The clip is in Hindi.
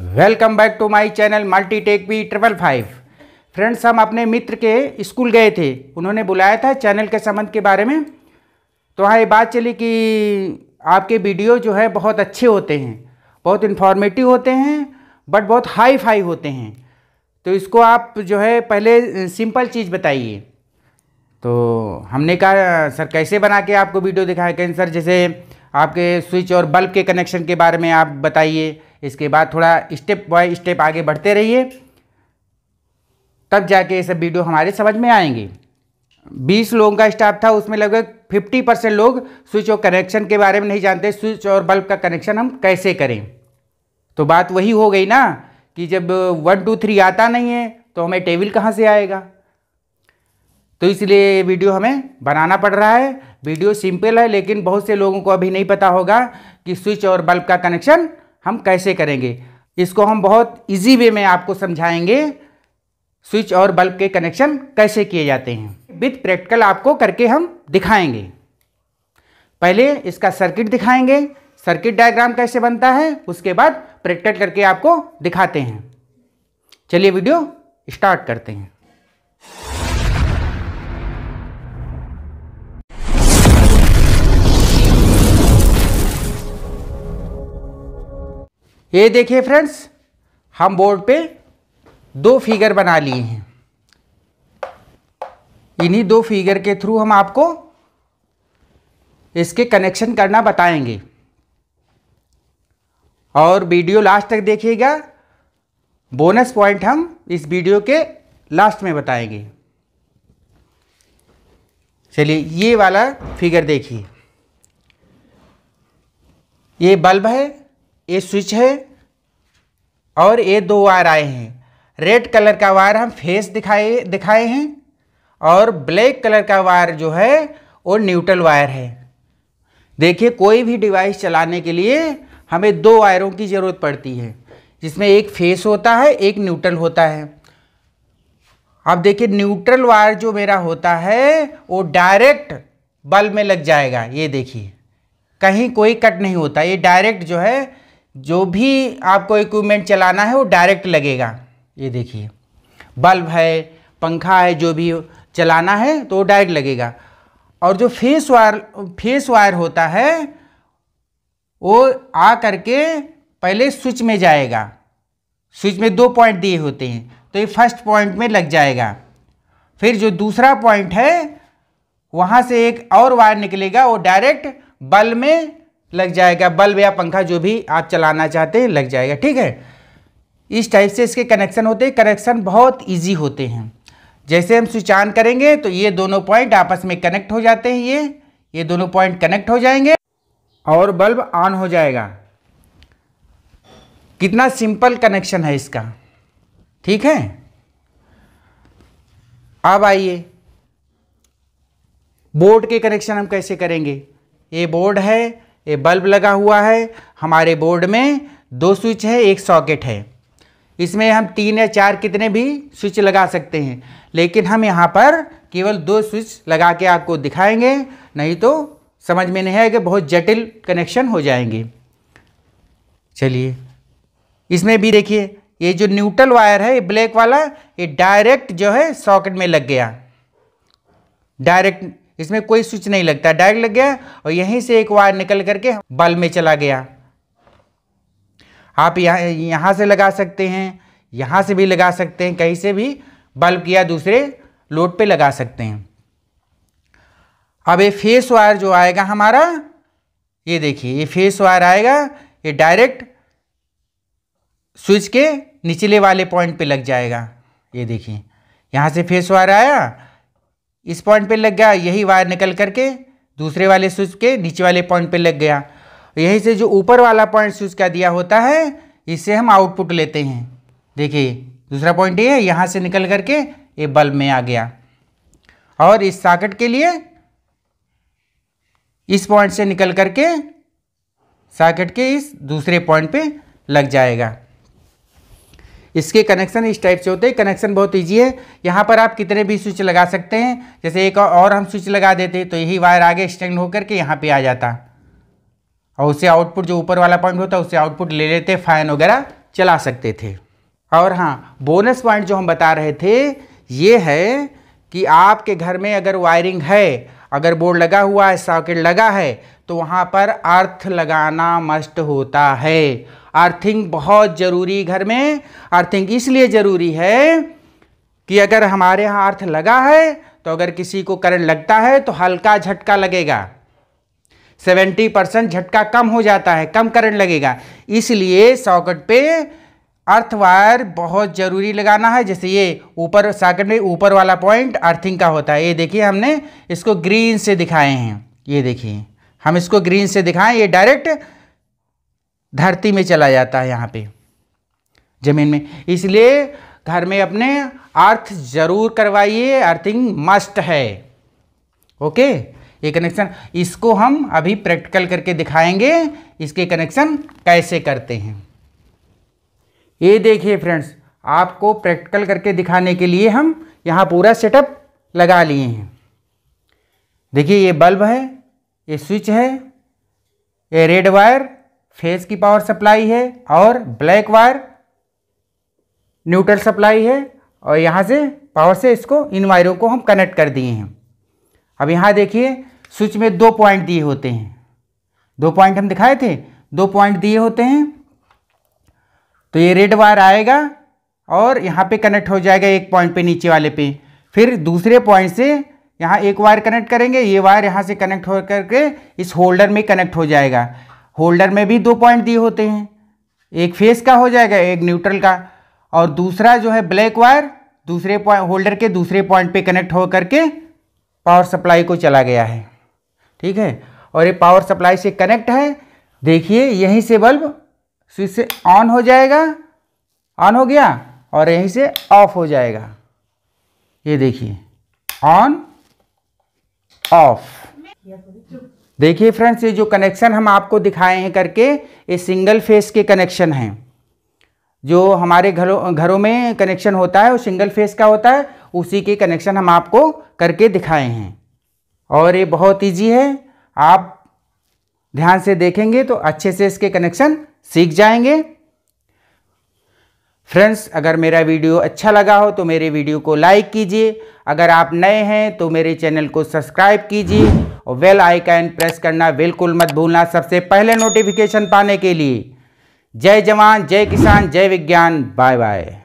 welcome back to my channel multi tech B triple five friends हम अपने मित्र के स्कूल गए थे उन्होंने बुलाया था चैनल के संबंध के बारे में तो हाँ ये बात चली कि आपके वीडियो जो है बहुत अच्छे होते हैं बहुत इन्फॉर्मेटिव होते हैं बट बहुत हाई फाई होते हैं तो इसको आप जो है पहले सिंपल चीज़ बताइए तो हमने कहा सर कैसे बना के आपको वीडियो दिखाया कहें सर जैसे आपके स्विच और बल्ब के कनेक्शन के बारे में आप बताइए इसके बाद थोड़ा स्टेप बाय स्टेप आगे बढ़ते रहिए तब जाके ये सब वीडियो हमारे समझ में आएंगे बीस लोगों का स्टाफ था उसमें लगभग फिफ्टी परसेंट लोग स्विच और कनेक्शन के बारे में नहीं जानते स्विच और बल्ब का कनेक्शन हम कैसे करें तो बात वही हो गई ना कि जब वन टू थ्री आता नहीं है तो हमें टेबल कहाँ से आएगा तो इसलिए वीडियो हमें बनाना पड़ रहा है वीडियो सिंपल है लेकिन बहुत से लोगों को अभी नहीं पता होगा कि स्विच और बल्ब का कनेक्शन हम कैसे करेंगे इसको हम बहुत इजी वे में आपको समझाएंगे स्विच और बल्ब के कनेक्शन कैसे किए जाते हैं विथ प्रैक्टिकल आपको करके हम दिखाएंगे पहले इसका सर्किट दिखाएंगे सर्किट डायग्राम कैसे बनता है उसके बाद प्रैक्टिकल करके आपको दिखाते हैं चलिए वीडियो स्टार्ट करते हैं ये देखिए फ्रेंड्स हम बोर्ड पे दो फिगर बना लिए हैं इन्हीं दो फिगर के थ्रू हम आपको इसके कनेक्शन करना बताएंगे और वीडियो लास्ट तक देखिएगा बोनस पॉइंट हम इस वीडियो के लास्ट में बताएंगे चलिए ये वाला फिगर देखिए ये बल्ब है ये स्विच है और ये दो वायर आए हैं रेड कलर का वायर हम फेस दिखाए दिखाए हैं और ब्लैक कलर का वायर जो है वो न्यूट्रल वायर है देखिए कोई भी डिवाइस चलाने के लिए हमें दो वायरों की ज़रूरत पड़ती है जिसमें एक फेस होता है एक न्यूट्रल होता है अब देखिए न्यूट्रल वायर जो मेरा होता है वो डायरेक्ट बल्ब में लग जाएगा ये देखिए कहीं कोई कट नहीं होता ये डायरेक्ट जो है जो भी आपको इक्विपमेंट चलाना है वो डायरेक्ट लगेगा ये देखिए बल्ब है पंखा है जो भी चलाना है तो वो डायरेक्ट लगेगा और जो फेस वायर फेस वायर होता है वो आ करके पहले स्विच में जाएगा स्विच में दो पॉइंट दिए होते हैं तो ये फर्स्ट पॉइंट में लग जाएगा फिर जो दूसरा पॉइंट है वहाँ से एक और वायर निकलेगा वो डायरेक्ट बल्ब में लग जाएगा बल्ब या पंखा जो भी आप चलाना चाहते हैं लग जाएगा ठीक है इस टाइप से इसके कनेक्शन होते हैं कनेक्शन बहुत ईजी होते हैं जैसे हम स्विच ऑन करेंगे तो ये दोनों पॉइंट आपस में कनेक्ट हो जाते हैं ये ये दोनों पॉइंट कनेक्ट हो जाएंगे और बल्ब ऑन हो जाएगा कितना सिंपल कनेक्शन है इसका ठीक है अब आइए बोर्ड के कनेक्शन हम कैसे करेंगे ये बोर्ड है ये बल्ब लगा हुआ है हमारे बोर्ड में दो स्विच है एक सॉकेट है इसमें हम तीन या चार कितने भी स्विच लगा सकते हैं लेकिन हम यहाँ पर केवल दो स्विच लगा के आपको दिखाएंगे नहीं तो समझ में नहीं आएगा बहुत जटिल कनेक्शन हो जाएंगे चलिए इसमें भी देखिए ये जो न्यूट्रल वायर है ये ब्लैक वाला ये डायरेक्ट जो है सॉकेट में लग गया डायरेक्ट इसमें कोई स्विच नहीं लगता डायरेक्ट लग गया और यहीं से एक वायर निकल करके बल्ब में चला गया आप यहाँ यहाँ से लगा सकते हैं यहाँ से भी लगा सकते हैं कहीं से भी बल्ब या दूसरे लोड पे लगा सकते हैं अब ये फेस वायर जो आएगा हमारा ये देखिए ये फेस वायर आएगा ये डायरेक्ट स्विच के निचले वाले पॉइंट पे लग जाएगा ये देखिए यहाँ से फेस वायर आया इस पॉइंट पे लग गया यही वायर निकल करके दूसरे वाले स्विच के नीचे वाले पॉइंट पे लग गया यही से जो ऊपर वाला पॉइंट स्विच का दिया होता है इससे हम आउटपुट लेते हैं देखिए दूसरा पॉइंट ये है यहाँ से निकल करके ये बल्ब में आ गया और इस साकेट के लिए इस पॉइंट से निकल करके साकेट के इस दूसरे पॉइंट पे लग जाएगा इसके कनेक्शन इस टाइप से होते हैं कनेक्शन बहुत ईजी है यहाँ पर आप कितने भी स्विच लगा सकते हैं जैसे एक और हम स्विच लगा देते तो यही वायर आगे एक्सटेंड होकर के यहाँ पर आ जाता और उसे आउटपुट जो ऊपर वाला पॉइंट होता है उसे आउटपुट ले लेते फ़ैन वगैरह चला सकते थे और हाँ बोनस पॉइंट जो हम बता रहे थे ये है कि आपके घर में अगर वायरिंग है अगर बोर्ड लगा हुआ है सॉकेट लगा है तो वहाँ पर अर्थ लगाना मस्ट होता है अर्थिंग बहुत ज़रूरी घर में अर्थिंग इसलिए ज़रूरी है कि अगर हमारे यहाँ अर्थ लगा है तो अगर किसी को करंट लगता है तो हल्का झटका लगेगा सेवेंटी परसेंट झटका कम हो जाता है कम करंट लगेगा इसलिए सॉकेट पे अर्थ वायर बहुत ज़रूरी लगाना है जैसे ये ऊपर सॉकेट में ऊपर वाला पॉइंट अर्थिंग का होता है ये देखिए हमने इसको ग्रीन से दिखाए हैं ये देखिए हम इसको ग्रीन से दिखाएं ये डायरेक्ट धरती में चला जाता है यहाँ पे ज़मीन में इसलिए घर में अपने अर्थ जरूर करवाइए अर्थिंग मस्ट है ओके ये कनेक्शन इसको हम अभी प्रैक्टिकल करके दिखाएंगे इसके कनेक्शन कैसे करते हैं ये देखिए फ्रेंड्स आपको प्रैक्टिकल करके दिखाने के लिए हम यहाँ पूरा सेटअप लगा लिए हैं देखिए ये बल्ब है ये स्विच है ये रेड वायर फेज की पावर सप्लाई है और ब्लैक वायर न्यूट्रल सप्लाई है और यहाँ से पावर से इसको इन वायरों को हम कनेक्ट कर दिए हैं अब यहाँ देखिए स्विच में दो पॉइंट दिए होते हैं दो पॉइंट हम दिखाए थे दो पॉइंट दिए होते हैं तो ये रेड वायर आएगा और यहाँ पे कनेक्ट हो जाएगा एक पॉइंट पे नीचे वाले पे फिर दूसरे पॉइंट से यहाँ एक वायर कनेक्ट करेंगे ये वायर यहाँ से कनेक्ट हो करके इस होल्डर में कनेक्ट हो जाएगा होल्डर में भी दो पॉइंट दिए होते हैं एक फेस का हो जाएगा एक न्यूट्रल का और दूसरा जो है ब्लैक वायर दूसरे पॉइंट होल्डर के दूसरे पॉइंट पे कनेक्ट हो करके पावर सप्लाई को चला गया है ठीक है और ये पावर सप्लाई से कनेक्ट है देखिए यहीं से बल्ब स्विच से ऑन हो जाएगा ऑन हो गया और यहीं से ऑफ हो जाएगा ये देखिए ऑन ऑफ देखिए फ्रेंड्स ये जो कनेक्शन हम आपको दिखाए हैं करके ये सिंगल फेस के कनेक्शन हैं जो हमारे घरों घरों में कनेक्शन होता है वो सिंगल फेस का होता है उसी के कनेक्शन हम आपको करके दिखाए हैं और ये बहुत ईजी है आप ध्यान से देखेंगे तो अच्छे से इसके कनेक्शन सीख जाएंगे फ्रेंड्स अगर मेरा वीडियो अच्छा लगा हो तो मेरे वीडियो को लाइक कीजिए अगर आप नए हैं तो मेरे चैनल को सब्सक्राइब कीजिए और वेल आइकन प्रेस करना बिल्कुल मत भूलना सबसे पहले नोटिफिकेशन पाने के लिए जय जवान जय किसान जय विज्ञान बाय बाय